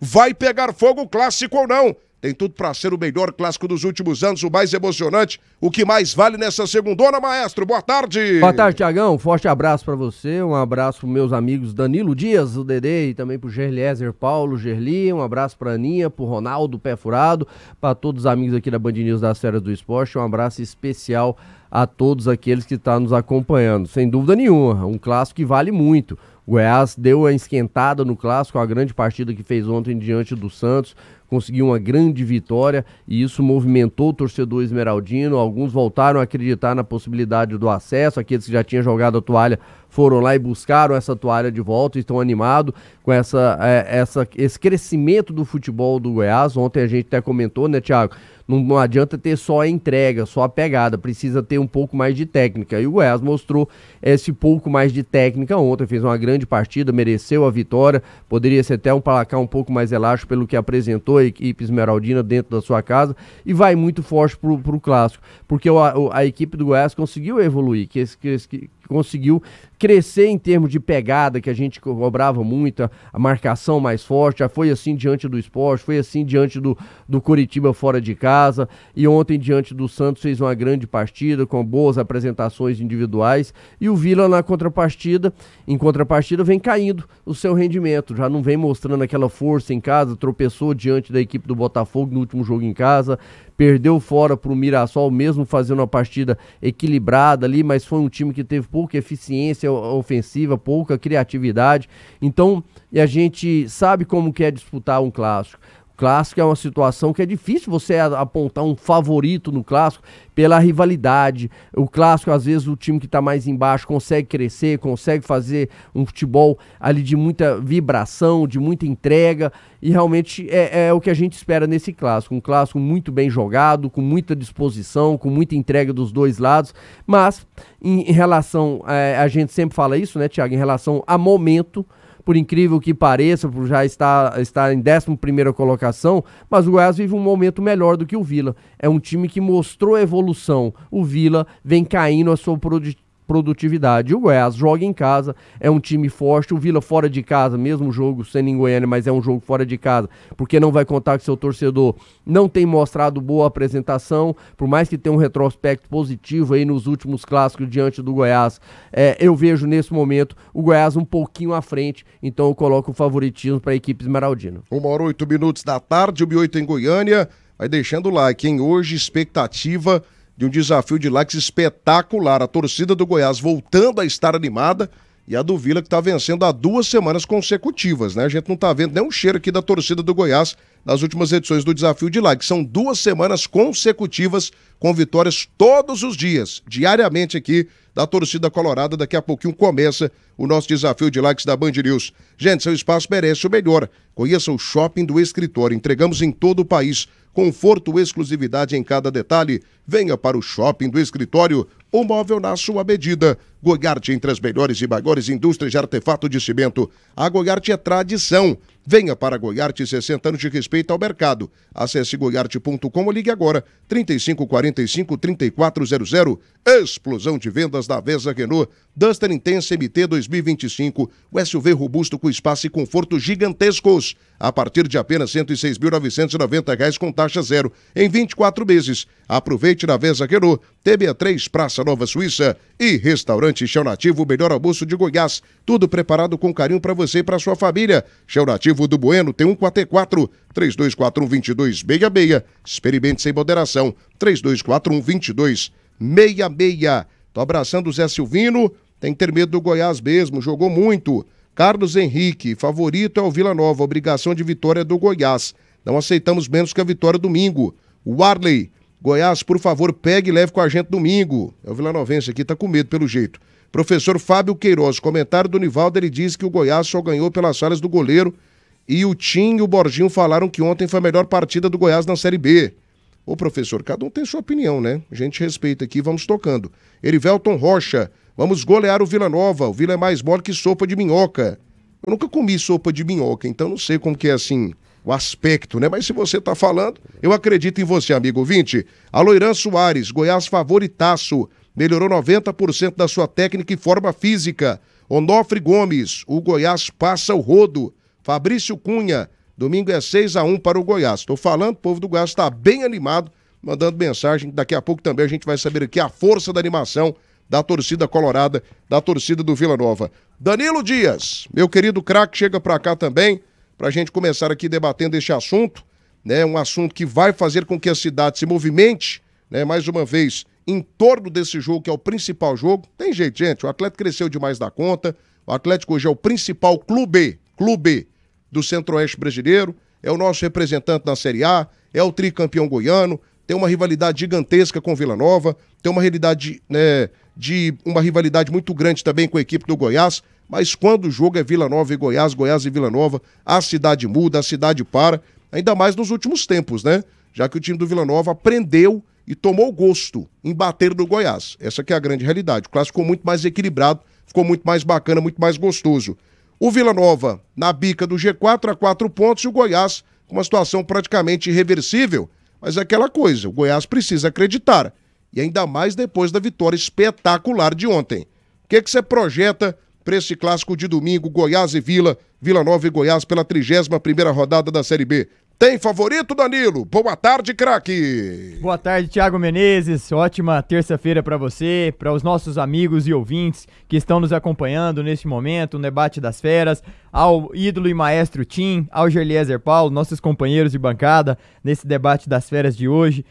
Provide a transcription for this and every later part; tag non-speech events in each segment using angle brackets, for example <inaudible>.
vai pegar fogo clássico ou não. Tem tudo para ser o melhor clássico dos últimos anos, o mais emocionante, o que mais vale nessa segundona, maestro. Boa tarde. Boa tarde, Tiagão. forte abraço para você, um abraço para meus amigos Danilo Dias, o Dede, e também para o Gerliezer Paulo Gerli, um abraço para Aninha, para Ronaldo Pé Furado, para todos os amigos aqui da Band News das Férias do Esporte, um abraço especial a todos aqueles que estão tá nos acompanhando. Sem dúvida nenhuma, um clássico que vale muito Goiás deu a esquentada no clássico, a grande partida que fez ontem diante do Santos conseguiu uma grande vitória e isso movimentou o torcedor esmeraldino. Alguns voltaram a acreditar na possibilidade do acesso, aqueles que já tinham jogado a toalha foram lá e buscaram essa toalha de volta, estão animados com essa, é, essa, esse crescimento do futebol do Goiás. Ontem a gente até comentou, né, Thiago? Não, não, adianta ter só a entrega, só a pegada, precisa ter um pouco mais de técnica. E o Goiás mostrou esse pouco mais de técnica ontem, fez uma grande partida, mereceu a vitória, poderia ser até um placar um pouco mais elástico pelo que apresentou, sua equipe esmeraldina dentro da sua casa e vai muito forte para o clássico, porque a, a, equipe do Goiás conseguiu evoluir, que, que, que conseguiu crescer em termos de pegada, que a gente cobrava muito, a marcação mais forte, foi assim diante do esporte, foi assim diante do, do Curitiba fora de casa, e ontem diante do Santos fez uma grande partida, com boas apresentações individuais, e o Vila na contrapartida, em contrapartida vem caindo o seu rendimento, já não vem mostrando aquela força em casa, tropeçou diante da equipe do Botafogo no último jogo em casa, perdeu fora para o Mirassol, mesmo fazendo uma partida equilibrada ali, mas foi um time que teve pouca eficiência pouca é ofensiva, pouca criatividade. Então, a gente sabe como que é disputar um clássico clássico é uma situação que é difícil você apontar um favorito no clássico pela rivalidade. O clássico, às vezes, o time que está mais embaixo consegue crescer, consegue fazer um futebol ali de muita vibração, de muita entrega. E realmente é, é o que a gente espera nesse clássico. Um clássico muito bem jogado, com muita disposição, com muita entrega dos dois lados. Mas, em, em relação. É, a gente sempre fala isso, né, Tiago? Em relação a momento por incrível que pareça, por já estar, estar em 11 colocação, mas o Goiás vive um momento melhor do que o Vila. É um time que mostrou evolução. O Vila vem caindo a sua produtividade produtividade. O Goiás joga em casa, é um time forte. O Vila fora de casa, mesmo jogo sendo em Goiânia, mas é um jogo fora de casa, porque não vai contar que seu torcedor. Não tem mostrado boa apresentação, por mais que tenha um retrospecto positivo aí nos últimos clássicos diante do Goiás. É, eu vejo nesse momento o Goiás um pouquinho à frente, então eu coloco o favoritismo para a equipe esmeraldina. Uma hora oito minutos da tarde, o B8 em Goiânia. Vai deixando o like, hein? Hoje, expectativa de um desafio de likes espetacular. A torcida do Goiás voltando a estar animada e a do Vila que está vencendo há duas semanas consecutivas, né? A gente não está vendo nem um cheiro aqui da torcida do Goiás nas últimas edições do Desafio de Lá, que são duas semanas consecutivas com vitórias todos os dias, diariamente aqui da torcida colorada. Daqui a pouquinho começa o nosso desafio de likes da Band News. Gente, seu espaço merece o melhor. Conheça o shopping do escritório. Entregamos em todo o país. Conforto e exclusividade em cada detalhe. Venha para o shopping do escritório. O móvel na sua medida. Gogarte entre as melhores e maiores indústrias de artefato de cimento. A Gogarte é tradição. Venha para Goiarte 60 anos de respeito ao mercado. Acesse goiart.com ou ligue agora 3545 3400. Explosão de vendas da Vesa Renault. Duster Intense MT 2025. O SUV robusto com espaço e conforto gigantescos. A partir de apenas R$ 106.990 com taxa zero em 24 meses. Aproveite na Vesa Renault. TBA 3 Praça Nova Suíça e restaurante restaurante Chão Nativo, o melhor almoço de Goiás. Tudo preparado com carinho para você e para sua família. Chão Nativo do Bueno tem 144 3241 2266. Experimente sem moderação. 3241 2266. Tô abraçando o Zé Silvino. Tem que ter medo do Goiás mesmo, jogou muito. Carlos Henrique, favorito é o Vila Nova, obrigação de vitória do Goiás. Não aceitamos menos que a vitória domingo. O Arley, Goiás, por favor, pegue e leve com a gente domingo. É o Vila Novense aqui, tá com medo pelo jeito. Professor Fábio Queiroz, comentário do Nivaldo, ele diz que o Goiás só ganhou pelas falhas do goleiro e o Tim e o Borginho falaram que ontem foi a melhor partida do Goiás na Série B. Ô professor, cada um tem sua opinião, né? A gente respeita aqui, vamos tocando. Erivelton Rocha, vamos golear o Vila Nova, o Vila é mais mole que sopa de minhoca. Eu nunca comi sopa de minhoca, então não sei como que é assim o aspecto, né? Mas se você tá falando, eu acredito em você, amigo ouvinte. Aloiran Soares, Goiás favoritaço melhorou 90% da sua técnica e forma física. Onofre Gomes, o Goiás passa o rodo. Fabrício Cunha, domingo é 6 a 1 para o Goiás. Estou falando, o povo do Goiás está bem animado, mandando mensagem. Daqui a pouco também a gente vai saber aqui a força da animação da torcida colorada, da torcida do Vila Nova. Danilo Dias, meu querido craque, chega para cá também para a gente começar aqui debatendo este assunto, né? Um assunto que vai fazer com que a cidade se movimente, né? Mais uma vez, em torno desse jogo, que é o principal jogo. Tem jeito, gente. O Atlético cresceu demais da conta. O Atlético hoje é o principal clube, clube do Centro-Oeste brasileiro. É o nosso representante na Série A. É o tricampeão goiano. Tem uma rivalidade gigantesca com Vila Nova. Tem uma realidade né, de uma rivalidade muito grande também com a equipe do Goiás. Mas quando o jogo é Vila Nova e Goiás, Goiás e Vila Nova, a cidade muda, a cidade para. Ainda mais nos últimos tempos, né? Já que o time do Vila Nova aprendeu e tomou gosto em bater do Goiás. Essa que é a grande realidade. O clássico ficou muito mais equilibrado, ficou muito mais bacana, muito mais gostoso. O Vila Nova na bica do G4 a quatro pontos e o Goiás com uma situação praticamente irreversível. Mas é aquela coisa, o Goiás precisa acreditar. E ainda mais depois da vitória espetacular de ontem. O que, é que você projeta para esse clássico de domingo, Goiás e Vila, Vila Nova e Goiás pela 31 primeira rodada da Série B? Tem favorito, Danilo? Boa tarde, craque. Boa tarde, Thiago Menezes. Ótima terça-feira para você, para os nossos amigos e ouvintes que estão nos acompanhando neste momento, no debate das feras, ao ídolo e maestro Tim, ao Gerliezer Paulo, nossos companheiros de bancada nesse debate das feras de hoje.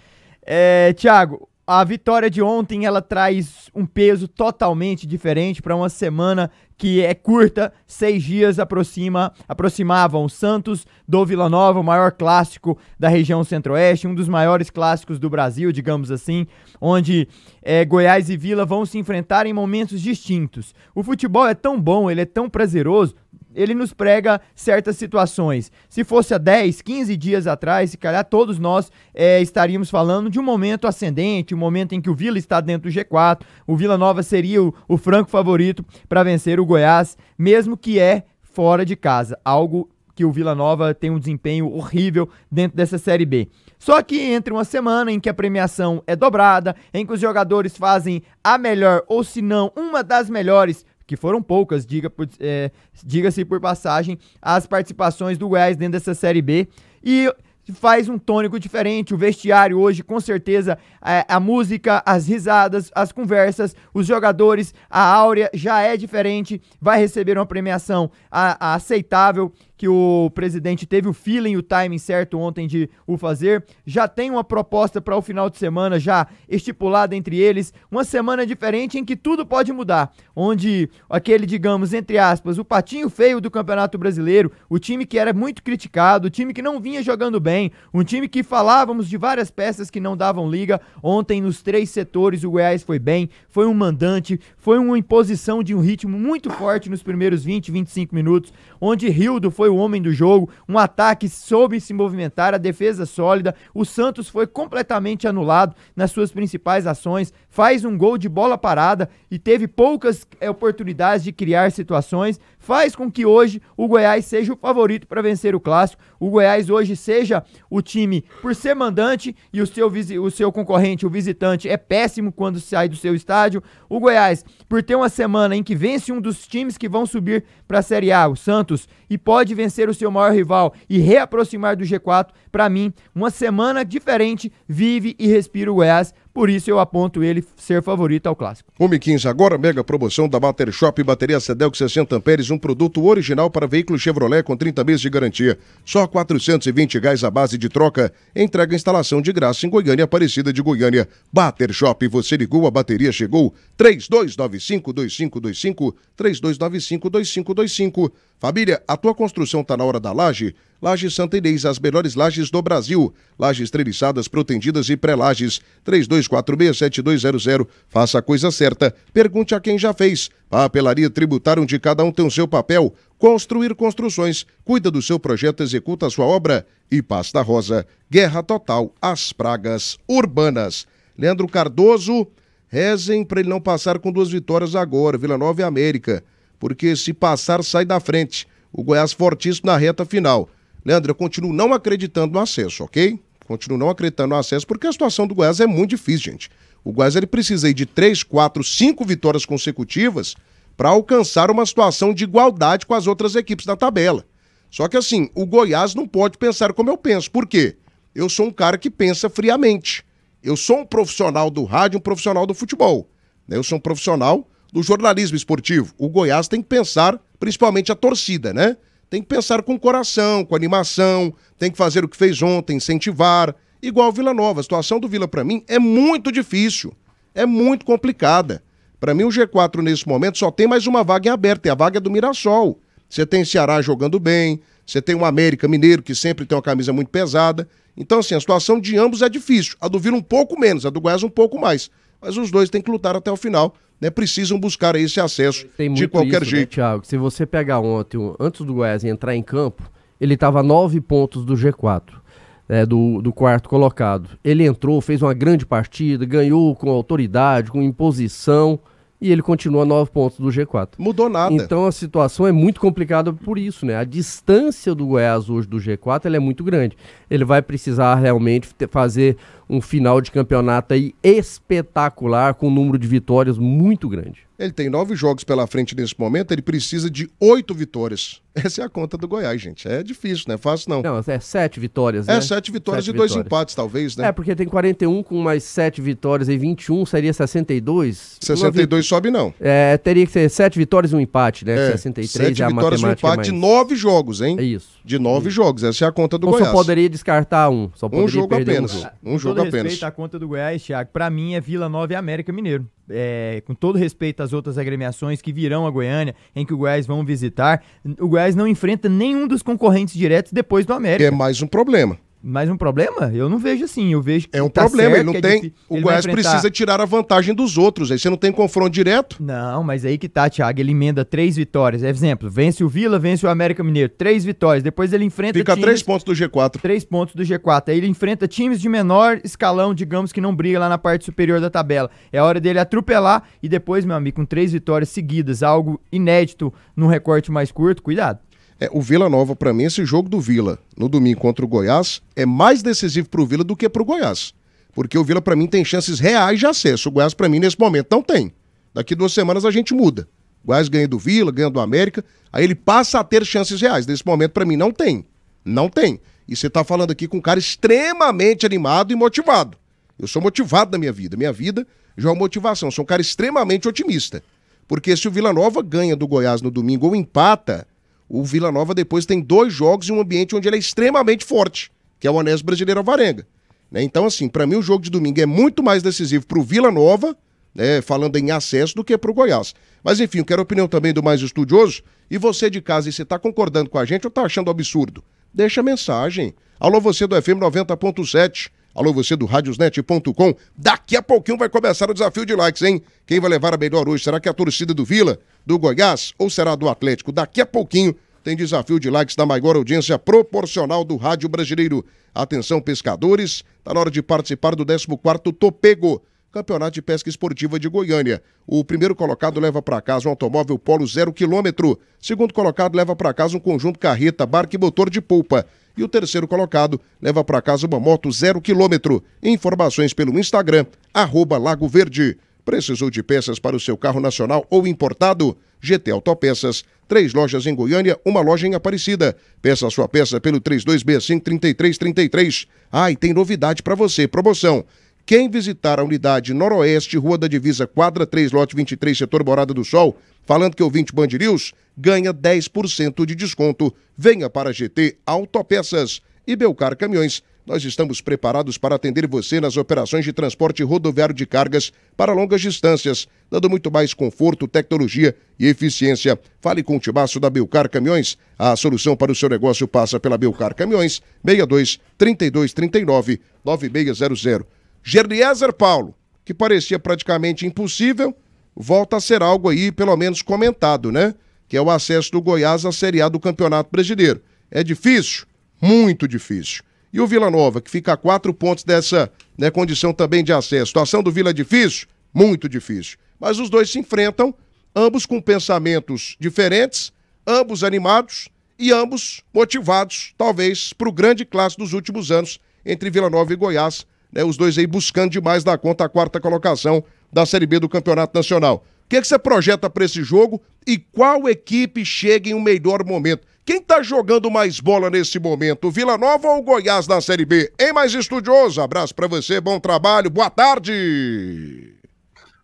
É, Thiago, a vitória de ontem ela traz um peso totalmente diferente para uma semana que é curta, seis dias aproxima, aproximavam Santos do Vila Nova, o maior clássico da região centro-oeste, um dos maiores clássicos do Brasil, digamos assim, onde é, Goiás e Vila vão se enfrentar em momentos distintos. O futebol é tão bom, ele é tão prazeroso ele nos prega certas situações. Se fosse há 10, 15 dias atrás, se calhar todos nós é, estaríamos falando de um momento ascendente, um momento em que o Vila está dentro do G4, o Vila Nova seria o, o franco favorito para vencer o Goiás, mesmo que é fora de casa, algo que o Vila Nova tem um desempenho horrível dentro dessa Série B. Só que entre uma semana em que a premiação é dobrada, em que os jogadores fazem a melhor, ou se não, uma das melhores que foram poucas, diga por, é, diga-se por passagem, as participações do Goiás dentro dessa Série B. E faz um tônico diferente. O vestiário hoje, com certeza, é, a música, as risadas, as conversas, os jogadores, a áurea já é diferente. Vai receber uma premiação a, a aceitável que o presidente teve o feeling, o timing certo ontem de o fazer. Já tem uma proposta para o final de semana já estipulada entre eles, uma semana diferente em que tudo pode mudar, onde aquele, digamos, entre aspas, o patinho feio do Campeonato Brasileiro, o time que era muito criticado, o time que não vinha jogando bem, um time que falávamos de várias peças que não davam liga. Ontem nos três setores o Goiás foi bem, foi um mandante, foi uma imposição de um ritmo muito forte nos primeiros 20, 25 minutos, onde Rildo foi foi o homem do jogo, um ataque soube se movimentar, a defesa sólida, o Santos foi completamente anulado nas suas principais ações, faz um gol de bola parada e teve poucas é, oportunidades de criar situações, faz com que hoje o Goiás seja o favorito para vencer o clássico. O Goiás hoje seja o time por ser mandante e o seu, o seu concorrente, o visitante, é péssimo quando sai do seu estádio. O Goiás, por ter uma semana em que vence um dos times que vão subir para a Série A, o Santos, e pode vencer o seu maior rival e reaproximar do G4, para mim, uma semana diferente vive e respira o Goiás por isso eu aponto ele ser favorito ao clássico. 1,15 agora, mega promoção da Battery Shop, bateria Sedelc 60 amperes, um produto original para veículos Chevrolet com 30 meses de garantia. Só 420 reais a base de troca. Entrega instalação de graça em Goiânia, Aparecida de Goiânia. Batter Shop, você ligou, a bateria chegou. 3295-2525, 3295-2525. Família, a tua construção está na hora da laje? Laje Santa Inês, as melhores lajes do Brasil. Lajes treliçadas, protendidas e pré-lajes. 32 3246-7200. Faça a coisa certa. Pergunte a quem já fez. Papelaria Tributária, onde cada um tem o seu papel. Construir Construções. Cuida do seu projeto, executa a sua obra. E Pasta Rosa. Guerra total às pragas urbanas. Leandro Cardoso, rezem para ele não passar com duas vitórias agora, Vila Nova e América. Porque se passar, sai da frente. O Goiás fortíssimo na reta final. Leandro, eu continuo não acreditando no acesso, ok? Continuo não acreditando no acesso, porque a situação do Goiás é muito difícil, gente. O Goiás ele precisa de três, quatro, cinco vitórias consecutivas para alcançar uma situação de igualdade com as outras equipes da tabela. Só que assim, o Goiás não pode pensar como eu penso. Por quê? Eu sou um cara que pensa friamente. Eu sou um profissional do rádio, um profissional do futebol. Né? Eu sou um profissional do jornalismo esportivo. O Goiás tem que pensar, principalmente a torcida, né? Tem que pensar com coração, com animação, tem que fazer o que fez ontem, incentivar. Igual Vila Nova, a situação do Vila para mim é muito difícil, é muito complicada. Para mim o G4 nesse momento só tem mais uma vaga em aberto, é a vaga do Mirassol. Você tem Ceará jogando bem, você tem o América Mineiro que sempre tem uma camisa muito pesada. Então assim, a situação de ambos é difícil. A do Vila um pouco menos, a do Goiás um pouco mais. Mas os dois têm que lutar até o final né, precisam buscar esse acesso de qualquer isso, né, jeito. Né, Thiago, se você pegar ontem, antes do Goiás entrar em campo, ele estava a nove pontos do G4. Né, do, do, quarto colocado. Ele entrou, fez uma grande partida, ganhou com autoridade, com imposição, e ele continua a nove pontos do G4. Mudou nada. Então a situação é muito complicada por isso, né? A distância do Goiás hoje do G4 é muito grande. Ele vai precisar realmente fazer um final de campeonato aí espetacular, com um número de vitórias muito grande. Ele tem nove jogos pela frente nesse momento, ele precisa de oito vitórias. <laughs> Essa é a conta do Goiás, gente. É difícil, não é fácil, não. Não, é sete vitórias, né? É sete vitórias sete e vitórias. dois empates, talvez, né? É, porque tem 41 com mais sete vitórias e 21 seria 62. 62 vi... sobe, não. É, teria que ser sete vitórias e um empate, né? É, 63 sete é a vitórias e um empate mais... de nove jogos, hein? É isso. De nove isso. jogos, essa é a conta do então, Goiás. só poderia descartar um. Só poderia um jogo apenas. Um, um jogo todo apenas. respeito à conta do Goiás, Thiago, para mim é Vila Nova e América Mineiro. É, com todo respeito às outras agremiações que virão a Goiânia, em que o Goiás vão visitar, o Goiás não enfrenta nenhum dos concorrentes diretos depois do América. É mais um problema mais um problema? Eu não vejo assim. Eu vejo É um tá problema. Certo, é ele não tem. o Goiás enfrentar... precisa tirar a vantagem dos outros. Aí você não tem confronto direto. Não, mas aí que tá, Thiago. Ele emenda três vitórias. Exemplo, vence o Vila, vence o América Mineiro. Três vitórias. Depois ele enfrenta. Fica times... três pontos do G4. Três pontos do G4. Aí ele enfrenta times de menor escalão, digamos, que não briga lá na parte superior da tabela. É hora dele atropelar e depois, meu amigo, com três vitórias seguidas, algo inédito num recorte mais curto, cuidado. É, o Vila Nova, para mim, esse jogo do Vila no domingo contra o Goiás é mais decisivo para o Vila do que para o Goiás. Porque o Vila, para mim, tem chances reais de acesso. O Goiás, para mim, nesse momento, não tem. Daqui duas semanas a gente muda. O Goiás ganha do Vila, ganha do América, aí ele passa a ter chances reais. Nesse momento, para mim, não tem. Não tem. E você está falando aqui com um cara extremamente animado e motivado. Eu sou motivado na minha vida. Minha vida já é uma motivação. Eu sou um cara extremamente otimista. Porque se o Vila Nova ganha do Goiás no domingo ou empata, o Vila Nova depois tem dois jogos em um ambiente onde ele é extremamente forte, que é o Anésio Brasileiro Alvarenga. Né? Então, assim, para mim o jogo de domingo é muito mais decisivo para o Vila Nova, né, falando em acesso, do que para o Goiás. Mas, enfim, eu quero a opinião também do mais estudioso. E você de casa, e você está concordando com a gente ou está achando absurdo? Deixa a mensagem. Alô, você do FM 90.7. Alô, você do radiosnet.com. Daqui a pouquinho vai começar o desafio de likes, hein? Quem vai levar a melhor hoje? Será que é a torcida do Vila? do Goiás ou será do Atlético? Daqui a pouquinho tem desafio de likes da maior audiência proporcional do rádio brasileiro. Atenção, pescadores, está na hora de participar do 14º Topego, Campeonato de Pesca Esportiva de Goiânia. O primeiro colocado leva para casa um automóvel polo zero quilômetro. Segundo colocado leva para casa um conjunto carreta, barco e motor de polpa. E o terceiro colocado leva para casa uma moto zero quilômetro. Informações pelo Instagram, arroba Lago Verde. Precisou de peças para o seu carro nacional ou importado? GT Autopeças, três lojas em Goiânia, uma loja em Aparecida. Peça a sua peça pelo 3265-3333. Ah, e tem novidade para você, promoção. Quem visitar a unidade Noroeste, Rua da Divisa, quadra 3, lote 23, setor Morada do Sol, falando que ouvinte 20 News, ganha 10% de desconto. Venha para GT Autopeças e Belcar Caminhões nós estamos preparados para atender você nas operações de transporte rodoviário de cargas para longas distâncias, dando muito mais conforto, tecnologia e eficiência. Fale com o Tibaço da Belcar Caminhões. A solução para o seu negócio passa pela Belcar Caminhões, 62 32 39 9600. Gerliezer Paulo, que parecia praticamente impossível, volta a ser algo aí, pelo menos comentado, né? Que é o acesso do Goiás à Série A do Campeonato Brasileiro. É difícil? Muito difícil. E o Vila Nova, que fica a quatro pontos dessa né, condição também de acesso. A situação do Vila é difícil? Muito difícil. Mas os dois se enfrentam, ambos com pensamentos diferentes, ambos animados e ambos motivados, talvez, para o grande clássico dos últimos anos entre Vila Nova e Goiás. Né, os dois aí buscando demais da conta a quarta colocação da Série B do Campeonato Nacional que, é que você projeta para esse jogo e qual equipe chega em um melhor momento? Quem está jogando mais bola nesse momento, Vila Nova ou Goiás na Série B? Em mais estudioso, abraço para você, bom trabalho, boa tarde!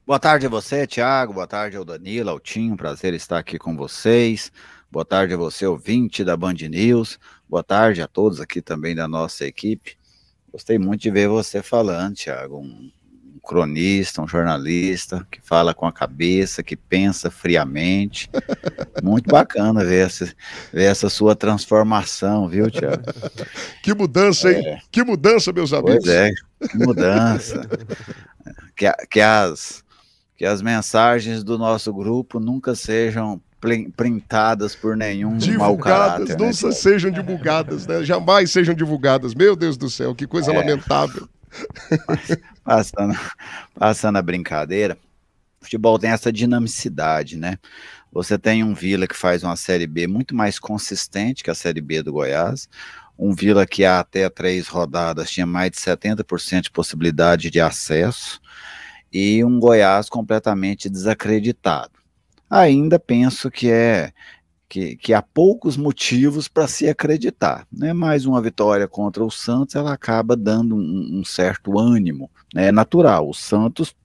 Boa tarde a você, Thiago, boa tarde ao Danilo, ao Tim, prazer estar aqui com vocês. Boa tarde a você, ouvinte da Band News. Boa tarde a todos aqui também da nossa equipe. Gostei muito de ver você falando, Thiago. Um cronista, um jornalista que fala com a cabeça, que pensa friamente. Muito bacana ver essa, ver essa sua transformação, viu, Tiago? Que mudança, hein? É. Que mudança, meus amigos. Pois é, que mudança. que, que, as, que as mensagens do nosso grupo nunca sejam printadas por nenhum divulgadas, mau caráter. Né, não né, sejam divulgadas, né? Jamais sejam divulgadas. Meu Deus do céu, que coisa é. lamentável. Passando, passando a brincadeira, futebol tem essa dinamicidade, né? Você tem um Vila que faz uma Série B muito mais consistente que a Série B do Goiás, um Vila que há até três rodadas tinha mais de 70% de possibilidade de acesso, e um Goiás completamente desacreditado. Ainda penso que é, que, que há poucos motivos para se acreditar. Né? Mais uma vitória contra o Santos, ela acaba dando um, um certo ânimo. Né? É natural, o Santos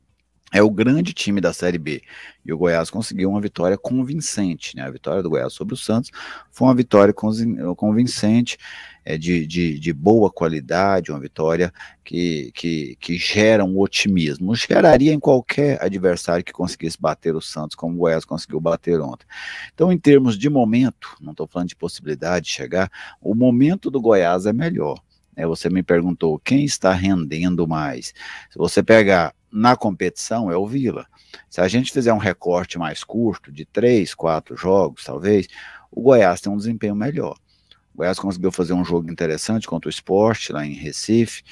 é o grande time da Série B. E o Goiás conseguiu uma vitória convincente, né? A vitória do Goiás sobre o Santos foi uma vitória convincente, é, de, de, de boa qualidade, uma vitória que, que, que gera um otimismo. Geraria em qualquer adversário que conseguisse bater o Santos, como o Goiás conseguiu bater ontem. Então, em termos de momento, não estou falando de possibilidade de chegar, o momento do Goiás é melhor. É Você me perguntou quem está rendendo mais. Se você pegar na competição é o Vila. Se a gente fizer um recorte mais curto, de três, quatro jogos, talvez, o Goiás tem um desempenho melhor. O Goiás conseguiu fazer um jogo interessante contra o esporte lá em Recife,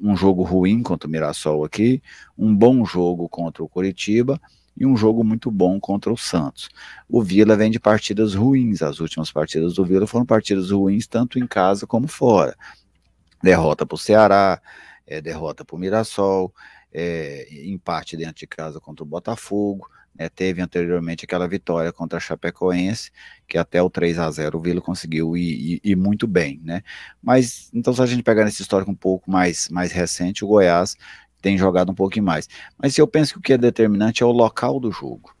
um jogo ruim contra o Mirassol aqui, um bom jogo contra o Curitiba e um jogo muito bom contra o Santos. O Vila vem de partidas ruins, as últimas partidas do Vila foram partidas ruins tanto em casa como fora. Derrota para o Ceará, é, derrota para o Mirassol, é, empate dentro de casa contra o Botafogo, né, teve anteriormente aquela vitória contra a Chapecoense, que até o 3 a 0 o Vila conseguiu ir, ir, ir, muito bem, né? Mas então se a gente pegar nesse histórico um pouco mais mais recente, o Goiás tem jogado um pouquinho mais. Mas eu penso que o que é determinante é o local do jogo.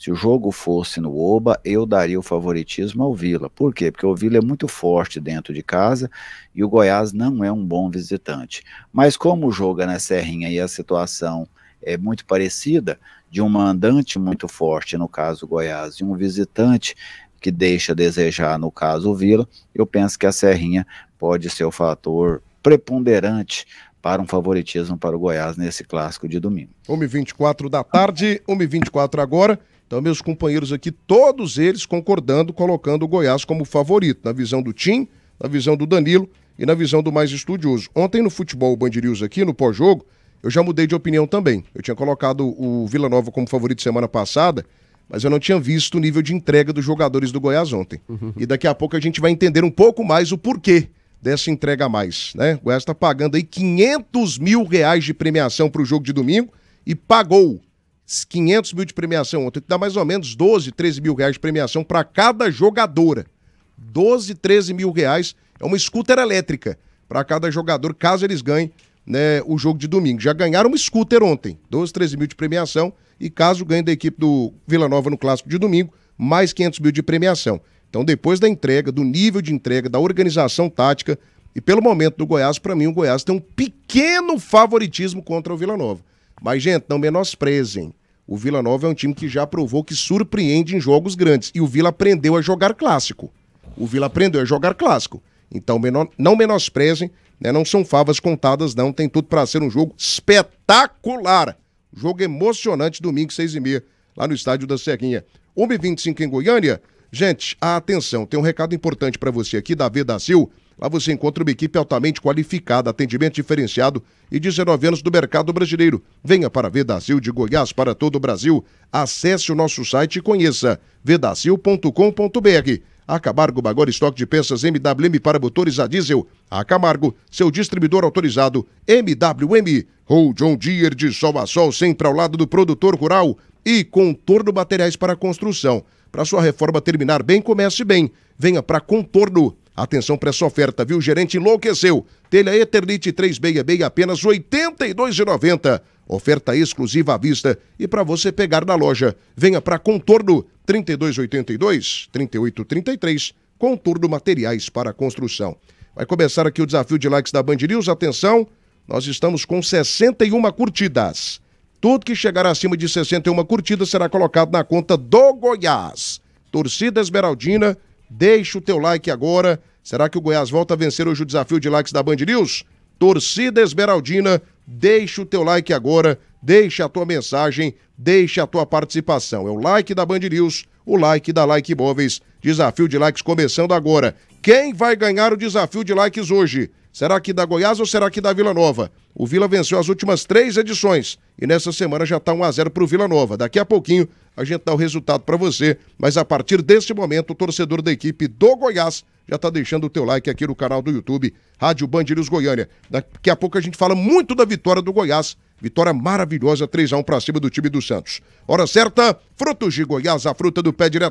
Se o jogo fosse no Oba, eu daria o favoritismo ao Vila. Por quê? Porque o Vila é muito forte dentro de casa e o Goiás não é um bom visitante. Mas como o jogo é na Serrinha e a situação é muito parecida, de uma andante muito forte, no caso o Goiás, e um visitante que deixa a desejar, no caso o Vila, eu penso que a Serrinha pode ser o fator preponderante para um favoritismo para o Goiás nesse clássico de domingo. 1h24 da tarde, 1h24 agora. Então, meus companheiros aqui, todos eles concordando, colocando o Goiás como favorito, na visão do Tim, na visão do Danilo e na visão do mais estudioso. Ontem no futebol Band aqui, no pós-jogo, eu já mudei de opinião também. Eu tinha colocado o Vila Nova como favorito semana passada, mas eu não tinha visto o nível de entrega dos jogadores do Goiás ontem. Uhum. E daqui a pouco a gente vai entender um pouco mais o porquê dessa entrega a mais, né? O Goiás está pagando aí 500 mil reais de premiação para o jogo de domingo e pagou 500 mil de premiação ontem, que dá mais ou menos 12, 13 mil reais de premiação para cada jogadora. 12, 13 mil reais é uma scooter elétrica para cada jogador, caso eles ganhem né, o jogo de domingo. Já ganharam uma scooter ontem, 12, 13 mil de premiação, e caso ganhe da equipe do Vila Nova no clássico de domingo, mais 500 mil de premiação. Então, depois da entrega, do nível de entrega, da organização tática, e pelo momento do Goiás, para mim, o Goiás tem um pequeno favoritismo contra o Vila Nova. Mas, gente, não menosprezem. O Vila Nova é um time que já provou que surpreende em jogos grandes. E o Vila aprendeu a jogar clássico. O Vila aprendeu a jogar clássico. Então menor, não menosprezem, né? não são favas contadas, não. Tem tudo para ser um jogo espetacular. Jogo emocionante, domingo, seis e meia, lá no estádio da Serrinha. 1h25 em Goiânia. Gente, atenção, tem um recado importante para você aqui, Davi da Silva. Lá você encontra uma equipe altamente qualificada, atendimento diferenciado e 19 anos do mercado brasileiro. Venha para Vedacil de Goiás para todo o Brasil. Acesse o nosso site e conheça vedacil.com.br. A Camargo Bagor Estoque de Peças MWM para motores a diesel. A Camargo, seu distribuidor autorizado MWM. Ou John Deere de sol a sol, sempre ao lado do produtor rural. E Contorno Materiais para Construção. Para sua reforma terminar bem, comece bem. Venha para Contorno. Atenção para essa oferta, viu? O gerente enlouqueceu. Telha Eternite 366, apenas R$ 82,90. Oferta exclusiva à vista e para você pegar na loja. Venha para Contorno 3282 3833, Contorno Materiais para Construção. Vai começar aqui o desafio de likes da Band News. Atenção, nós estamos com 61 curtidas. Tudo que chegar acima de 61 curtidas será colocado na conta do Goiás. Torcida Esmeraldina Deixa o teu like agora. Será que o Goiás volta a vencer hoje o desafio de likes da Band News? Torcida Esmeraldina, deixa o teu like agora, deixa a tua mensagem, deixa a tua participação. É o like da Band News, o like da Like Móveis. Desafio de likes começando agora. Quem vai ganhar o desafio de likes hoje? Será que da Goiás ou será que da Vila Nova? O Vila venceu as últimas três edições e nessa semana já está 1 a 0 para o Vila Nova. Daqui a pouquinho a gente dá o resultado para você. Mas a partir desse momento, o torcedor da equipe do Goiás já está deixando o teu like aqui no canal do YouTube, Rádio Bandidos Goiânia. Daqui a pouco a gente fala muito da vitória do Goiás. Vitória maravilhosa, 3 a 1 para cima do time do Santos. Hora certa, frutos de Goiás, a fruta do pé direto.